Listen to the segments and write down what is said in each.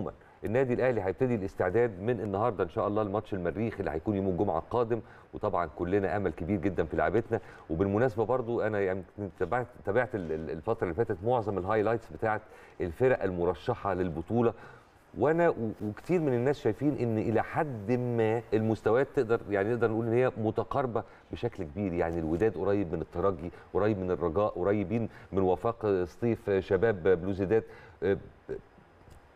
عموما النادي الاهلي هيبتدي الاستعداد من النهارده ان شاء الله الماتش المريخ اللي هيكون يوم الجمعه القادم وطبعا كلنا امل كبير جدا في لعبتنا وبالمناسبه برضو انا يعني تابعت تابعت الفتره اللي فاتت معظم الهايلايتس بتاعه الفرق المرشحه للبطوله وانا وكتير من الناس شايفين ان الى حد ما المستويات تقدر يعني نقدر نقول ان هي متقاربه بشكل كبير يعني الوداد قريب من الترجي قريب من الرجاء قريبين من وفاق سطيف شباب بلوزيداد آه،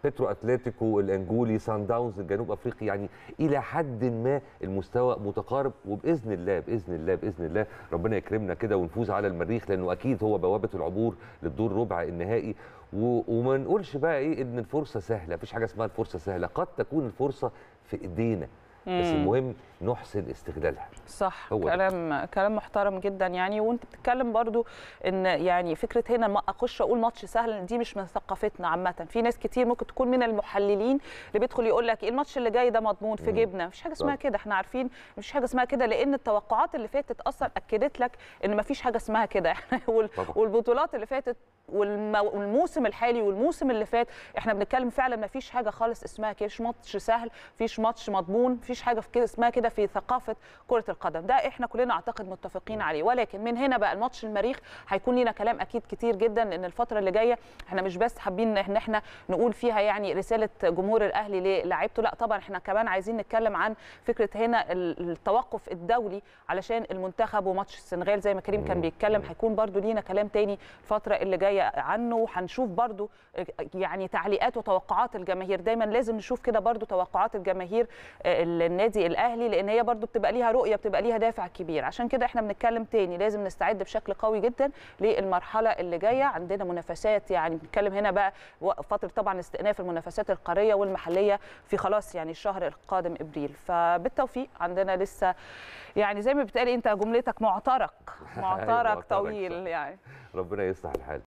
بترو اتلتيكو الانجولي سان داونز الجنوب افريقي يعني الى حد ما المستوى متقارب وباذن الله باذن الله باذن الله ربنا يكرمنا كده ونفوز على المريخ لانه اكيد هو بوابه العبور للدور ربع النهائي وما نقولش بقى ايه ان الفرصه سهله مفيش حاجه اسمها الفرصه سهله قد تكون الفرصه في ايدينا بس المهم نحسن استغلالها صح هو كلام ده. كلام محترم جدا يعني وانت بتتكلم برضو ان يعني فكره هنا ما اخش اقول ماتش سهل دي مش من ثقافتنا عامه في ناس كتير ممكن تكون من المحللين اللي بيدخل يقول لك الماتش اللي جاي ده مضمون في جيبنا مفيش حاجه اسمها كده احنا عارفين مفيش حاجه اسمها كده لان التوقعات اللي فاتت اصلا اكدت لك ان مفيش حاجه اسمها كده احنا والبطولات اللي فاتت والموسم الحالي والموسم اللي فات احنا بنتكلم فعلا ما فيش حاجه خالص اسمها كده مش ماتش سهل فيش ماتش مضمون فيش حاجه في كده اسمها كده في ثقافه كره القدم ده احنا كلنا اعتقد متفقين عليه ولكن من هنا بقى الماتش المريخ هيكون لنا كلام اكيد كتير جدا لان الفتره اللي جايه احنا مش بس حابين ان احنا نقول فيها يعني رساله جمهور الاهلي للاعيبته لا طبعا احنا كمان عايزين نتكلم عن فكره هنا التوقف الدولي علشان المنتخب وماتش السنغال زي ما كريم كان بيتكلم هيكون برده لينا كلام تاني الفتره اللي جايه عنه وهنشوف برده يعني تعليقات وتوقعات الجماهير دايما لازم نشوف كده برده توقعات الجماهير آه، النادي الاهلي لان هي برضو بتبقى ليها رؤيه بتبقى ليها دافع كبير عشان كده احنا بنتكلم تاني لازم نستعد بشكل قوي جدا للمرحله اللي جايه عندنا منافسات يعني بنتكلم هنا بقى فتره طبعا استئناف المنافسات القاريه والمحليه في خلاص يعني الشهر القادم ابريل فبالتوفيق عندنا لسه يعني زي ما بتقالي انت جملتك معترك معترك أيوة، طويل يعني ربنا يصلح الحال